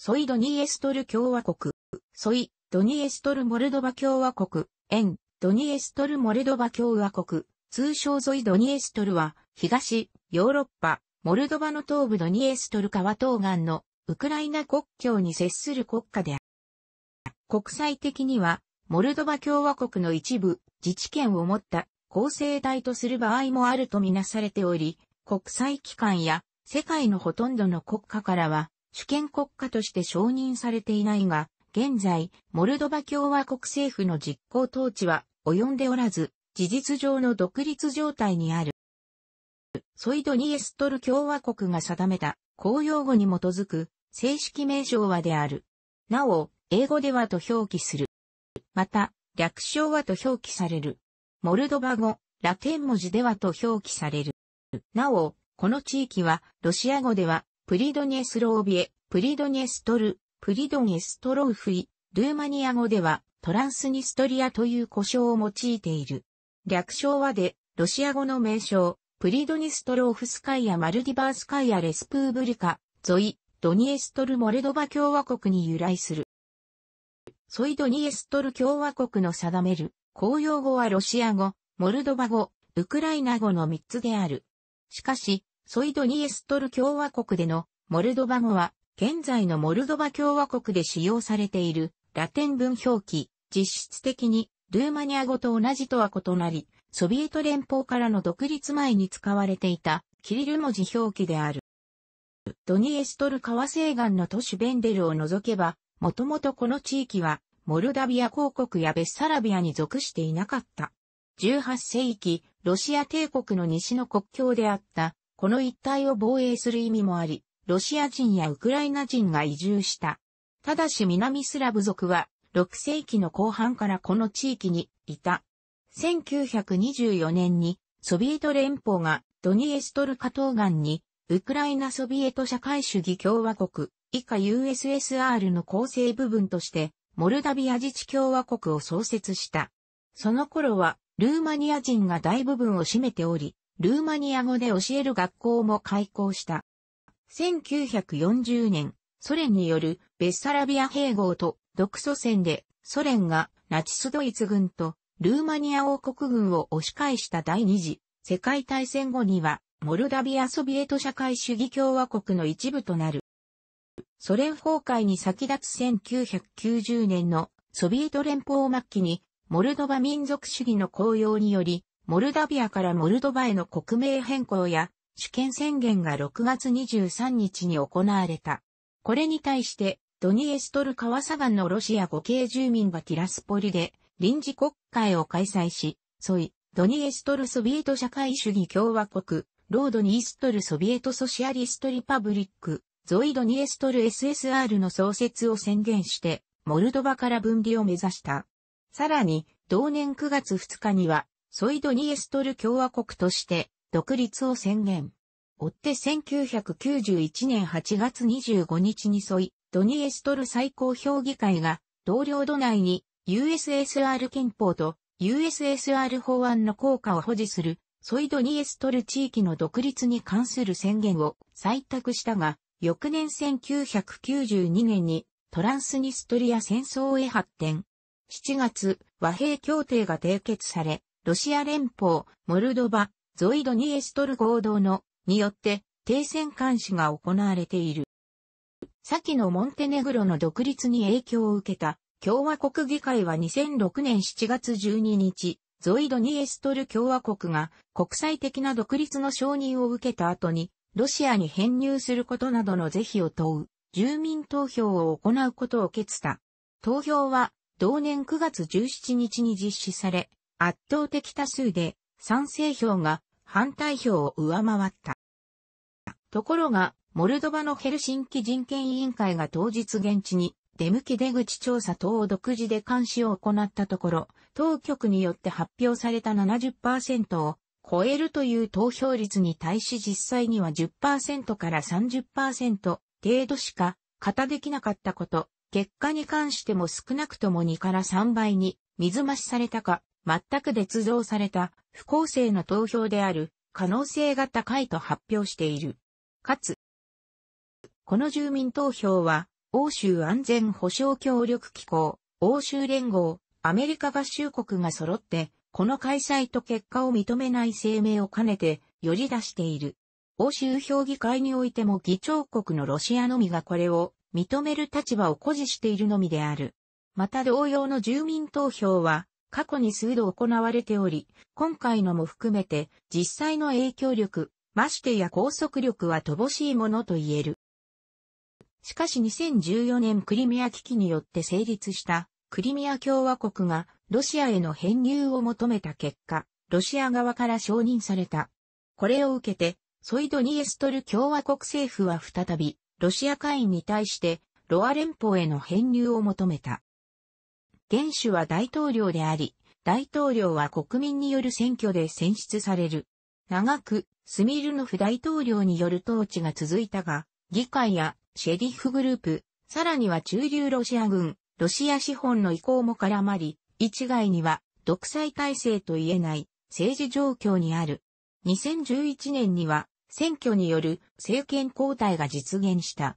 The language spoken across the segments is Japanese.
ソイ・ドニエストル共和国、ソイ・ドニエストル・モルドバ共和国、エン・ドニエストル・モルドバ共和国、通称ゾイ・ドニエストルは、東、ヨーロッパ、モルドバの東部ドニエストル川東岸のウクライナ国境に接する国家である。国際的には、モルドバ共和国の一部、自治権を持った構成体とする場合もあるとみなされており、国際機関や世界のほとんどの国家からは主権国家として承認されていないが、現在、モルドバ共和国政府の実行統治は及んでおらず、事実上の独立状態にある。ソイドニエストル共和国が定めた公用語に基づく正式名称はである。なお、英語ではと表記する。また、略称はと表記される。モルドバ語、ラテン文字ではと表記される。なお、この地域はロシア語ではプリドニエスロービエ、プリドニエストル、プリドニエストロウフイ、ルーマニア語ではトランスニストリアという呼称を用いている。略称はで、ロシア語の名称、プリドニストローフスカイア・マルディバースカイア・レスプーブルカ、ゾイ、ドニエストルモレドバ共和国に由来する。ソイドニエストル共和国の定める、公用語はロシア語、モルドバ語、ウクライナ語の3つである。しかし、ソイドニエストル共和国でのモルドバ語は、現在のモルドバ共和国で使用されているラテン文表記、実質的にルーマニア語と同じとは異なり、ソビエト連邦からの独立前に使われていたキリル文字表記である。ドニエストル川西岸の都市ベンデルを除けば、もともとこの地域は、モルダビア公国やベッサラビアに属していなかった。18世紀、ロシア帝国の西の国境であったこの一帯を防衛する意味もあり、ロシア人やウクライナ人が移住した。ただし南スラブ族は、6世紀の後半からこの地域にいた。1924年に、ソビエト連邦がドニエストルカ東岸に、ウクライナソビエト社会主義共和国、以下 USSR の構成部分として、モルダビア自治共和国を創設した。その頃は、ルーマニア人が大部分を占めており、ルーマニア語で教える学校も開校した。1940年、ソ連によるベッサラビア併合と独ソ戦でソ連がナチスドイツ軍とルーマニア王国軍を押し返した第二次世界大戦後にはモルダビアソビエト社会主義共和国の一部となる。ソ連崩壊に先立つ1990年のソビエト連邦末期にモルドバ民族主義の高揚によりモルダビアからモルドバへの国名変更や主権宣言が6月23日に行われた。これに対して、ドニエストル川ガ岩のロシア語系住民がティラスポリで臨時国会を開催し、ソイ、ドニエストルソビエト社会主義共和国、ロードニーストルソビエトソシアリストリパブリック、ゾイドニエストル SSR の創設を宣言して、モルドバから分離を目指した。さらに、同年9月2日には、ソイドニエストル共和国として独立を宣言。追って1991年8月25日にソイドニエストル最高評議会が同領土内に USSR 憲法と USSR 法案の効果を保持するソイドニエストル地域の独立に関する宣言を採択したが、翌年1992年にトランスニストリア戦争へ発展。7月、和平協定が締結され、ロシア連邦、モルドバ、ゾイドニエストル合同の、によって、停戦監視が行われている。先のモンテネグロの独立に影響を受けた、共和国議会は2006年7月12日、ゾイドニエストル共和国が国際的な独立の承認を受けた後に、ロシアに編入することなどの是非を問う、住民投票を行うことを決した。投票は、同年9月17日に実施され、圧倒的多数で賛成票が反対票を上回った。ところが、モルドバのヘルシンキ人権委員会が当日現地に出向き出口調査等を独自で監視を行ったところ、当局によって発表された70%を超えるという投票率に対し実際には10%から30%程度しか型できなかったこと、結果に関しても少なくとも2から3倍に水増しされたか、全く捏造された不公正な投票である可能性が高いと発表している。かつ、この住民投票は、欧州安全保障協力機構、欧州連合、アメリカ合衆国が揃って、この開催と結果を認めない声明を兼ねて、寄り出している。欧州評議会においても議長国のロシアのみがこれを認める立場を誇示しているのみである。また同様の住民投票は、過去に数度行われており、今回のも含めて実際の影響力、ましてや拘束力は乏しいものと言える。しかし2014年クリミア危機によって成立したクリミア共和国がロシアへの編入を求めた結果、ロシア側から承認された。これを受けて、ソイドニエストル共和国政府は再び、ロシア会員に対して、ロア連邦への編入を求めた。元首は大統領であり、大統領は国民による選挙で選出される。長く、スミルノフ大統領による統治が続いたが、議会やシェリフグループ、さらには中流ロシア軍、ロシア資本の意向も絡まり、一概には独裁体制と言えない政治状況にある。2011年には選挙による政権交代が実現した。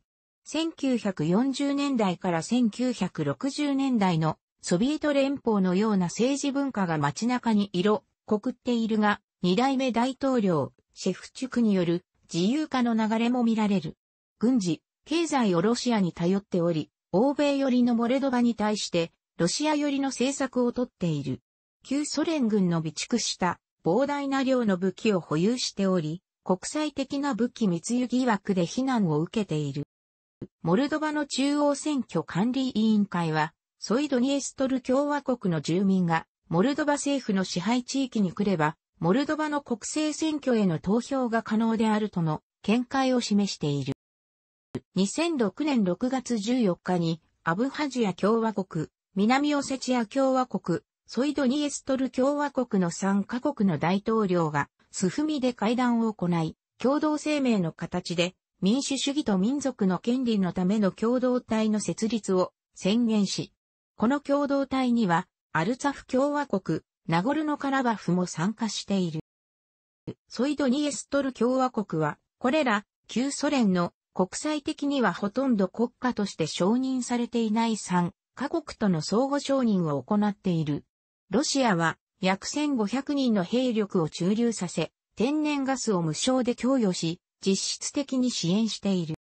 1940年代から1960年代のソビエト連邦のような政治文化が街中に色濃くっているが、二代目大統領、シェフチュクによる自由化の流れも見られる。軍事、経済をロシアに頼っており、欧米寄りのモレドバに対して、ロシア寄りの政策をとっている。旧ソ連軍の備蓄した膨大な量の武器を保有しており、国際的な武器密輸疑惑で非難を受けている。モルドバの中央選挙管理委員会は、ソイドニエストル共和国の住民が、モルドバ政府の支配地域に来れば、モルドバの国政選挙への投票が可能であるとの見解を示している。2006年6月14日に、アブハジア共和国、南オセチア共和国、ソイドニエストル共和国の3カ国の大統領がスフミで会談を行い、共同声明の形で民主主義と民族の権利のための共同体の設立を宣言し、この共同体には、アルツァフ共和国、ナゴルノカラバフも参加している。ソイドニエストル共和国は、これら、旧ソ連の国際的にはほとんど国家として承認されていない3カ国との相互承認を行っている。ロシアは約1500人の兵力を駐留させ、天然ガスを無償で供与し、実質的に支援している。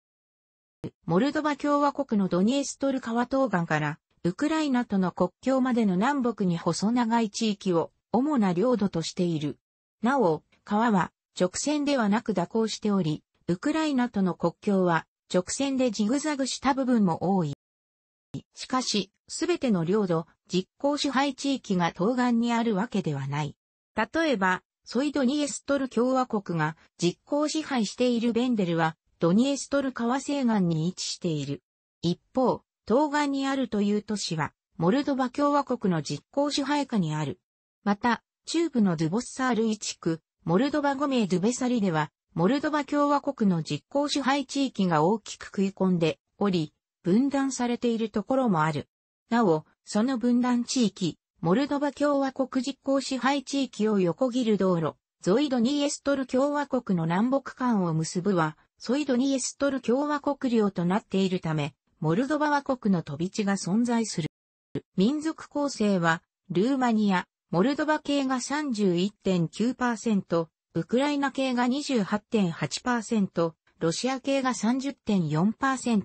モルドバ共和国のドニエストル川東岸からウクライナとの国境までの南北に細長い地域を主な領土としている。なお、川は直線ではなく蛇行しており、ウクライナとの国境は直線でジグザグした部分も多い。しかし、すべての領土、実効支配地域が東岸にあるわけではない。例えば、ソイドニエストル共和国が実効支配しているベンデルは、ドニエストル川西岸に位置している。一方、東岸にあるという都市は、モルドバ共和国の実効支配下にある。また、中部のドゥボッサール一地区、モルドバ語名ドゥベサリでは、モルドバ共和国の実効支配地域が大きく食い込んでおり、分断されているところもある。なお、その分断地域、モルドバ共和国実効支配地域を横切る道路、ゾイドニエストル共和国の南北間を結ぶは、ソイドニエストル共和国領となっているため、モルドバ和国の飛び地が存在する。民族構成は、ルーマニア、モルドバ系が31.9%、ウクライナ系が28.8%、ロシア系が30.4%。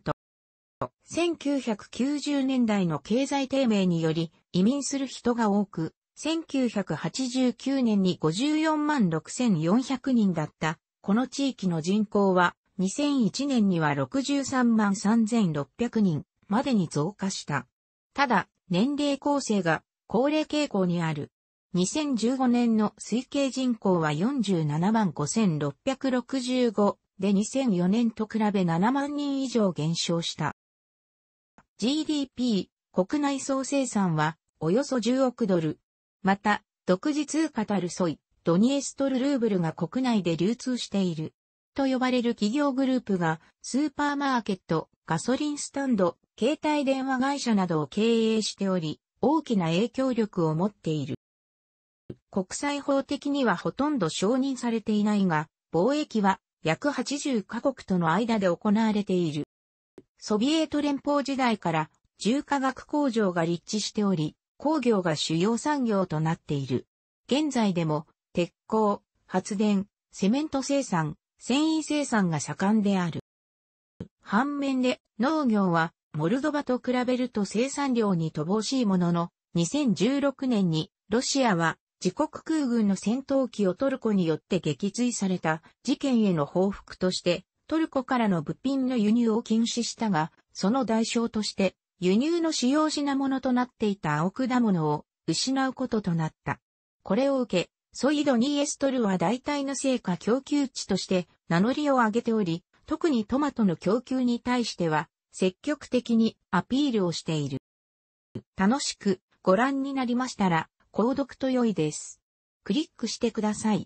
1990年代の経済低迷により移民する人が多く、1989年に54万6400人だった、この地域の人口は2001年には63万3600人までに増加した。ただ、年齢構成が高齢傾向にある。2015年の推計人口は47万5665で2004年と比べ7万人以上減少した。GDP 国内総生産はおよそ10億ドル。また、独自通貨たるソイ、ドニエストルルーブルが国内で流通している。と呼ばれる企業グループが、スーパーマーケット、ガソリンスタンド、携帯電話会社などを経営しており、大きな影響力を持っている。国際法的にはほとんど承認されていないが、貿易は約80カ国との間で行われている。ソビエト連邦時代から重化学工場が立地しており、工業が主要産業となっている。現在でも鉄鋼、発電、セメント生産、繊維生産が盛んである。反面で農業はモルドバと比べると生産量に乏しいものの、2016年にロシアは自国空軍の戦闘機をトルコによって撃墜された事件への報復としてトルコからの物品の輸入を禁止したが、その代償として輸入の使用品物となっていた青果物を失うこととなった。これを受け、ソイドニエストルは代替の成果供給地として名乗りを上げており、特にトマトの供給に対しては積極的にアピールをしている。楽しくご覧になりましたら、購読と良いです。クリックしてください。